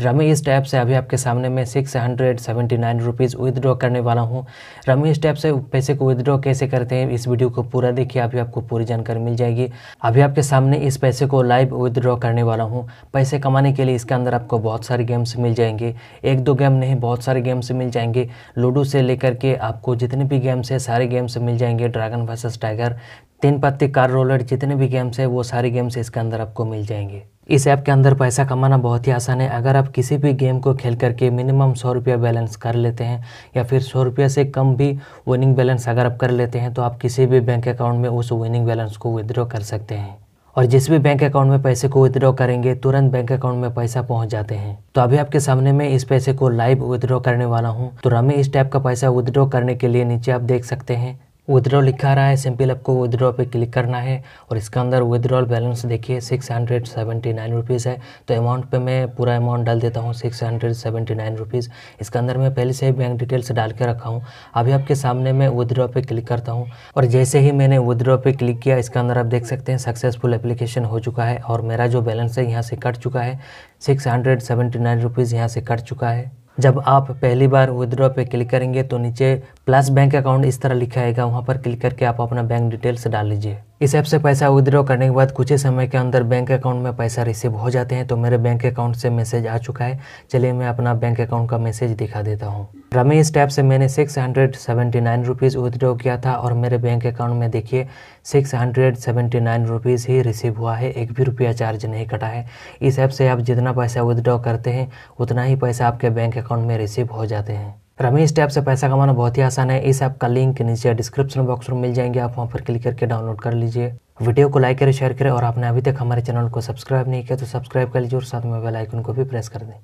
rummy इस टैप से अभी आपके सामने मैं six hundred seventy nine rupees withdraw करने वाला हूँ रमी इस टैप से पैसे को विदड्रॉ कैसे करते हैं इस वीडियो को पूरा देखिए अभी आपको पूरी जानकारी मिल जाएगी अभी आपके सामने इस पैसे को लाइव विदड्रॉ करने वाला हूँ पैसे कमाने के लिए इसके अंदर आपको बहुत सारे गेम्स मिल जाएंगे एक दो गेम नहीं बहुत सारे गेम्स मिल जाएंगे लूडो से लेकर के आपको जितने भी गेम्स है सारे गेम्स मिल जाएंगे ड्रैगन वर्सेस टाइगर तीन पत्ती कार रोलर जितने भी गेम्स है वो सारे गेम्स इसके अंदर आपको मिल जाएंगे इस ऐप के अंदर पैसा कमाना बहुत ही आसान है अगर आप किसी भी गेम को खेल करके मिनिमम सौ रुपया बैलेंस कर लेते हैं या फिर सौ रुपया से कम भी विनिंग बैलेंस अगर आप कर लेते हैं तो आप किसी भी बैंक अकाउंट में उस विनिंग बैलेंस को विदड्रॉ कर सकते हैं और जिस भी बैंक अकाउंट में पैसे को विदड्रॉ करेंगे तुरंत बैंक अकाउंट में पैसा पहुंच जाते हैं तो अभी आपके सामने मैं इस पैसे को लाइव विदड्रॉ करने वाला हूं तो रमी इस टाइप का पैसा विदड्रॉ करने के लिए नीचे आप देख सकते हैं विदड्रॉ लिखा रहा है सिंपल आपको विदड्रॉ पे क्लिक करना है और इसका अंदर विदड्रॉल बैलेंस देखिए six hundred seventy nine rupees है तो अमाउंट पे मैं पूरा अमाउंट डाल देता हूँ six hundred seventy nine rupees इसके अंदर मैं पहले से ही बैंक डिटेल्स डाल के रखा हूँ अभी आपके सामने मैं विदड्रॉ पे क्लिक करता हूँ और जैसे ही मैंने विदड्रॉ पे क्लिक किया इसके अंदर आप देख सकते हैं सक्सेसफुल एप्लीकेशन हो चुका है और मेरा जो बैलेंस है यहाँ से कट चुका है six hundred seventy nine rupees यहाँ से कट चुका है जब आप पहली बार विदड्रॉ पे क्लिक करेंगे तो नीचे प्लस बैंक अकाउंट इस तरह लिखा आएगा वहाँ पर क्लिक करके आप अपना बैंक डिटेल्स डाल लीजिए इस ऐप से पैसा विदड्रॉ करने के बाद कुछ ही समय के अंदर बैंक अकाउंट में पैसा रिसीव हो जाते हैं तो मेरे बैंक अकाउंट से मैसेज आ चुका है चलिए मैं अपना बैंक अकाउंट का मैसेज दिखा देता हूँ रमी इस टैप से मैंने six hundred seventy nine rupees withdraw किया था और मेरे बैंक अकाउंट में देखिए six hundred seventy nine rupees ही रिसीव हुआ है एक भी रुपया चार्ज नहीं कटा है इस ऐप से आप जितना पैसा विदड्रॉ करते हैं उतना ही पैसा आपके बैंक अकाउंट में रिसीव हो जाते हैं रमेश टैप से पैसा कमाना बहुत ही आसान है इस ऐप का लिंक नीचे डिस्क्रिप्शन बॉक्स में मिल जाएंगे आप वहाँ पर क्लिक करके डाउनलोड कर लीजिए वीडियो को लाइक करें शेयर करें और आपने अभी तक हमारे चैनल को सब्सक्राइब नहीं किया तो सब्सक्राइब कर लीजिए और साथ में बेल आइकन को भी प्रेस कर दें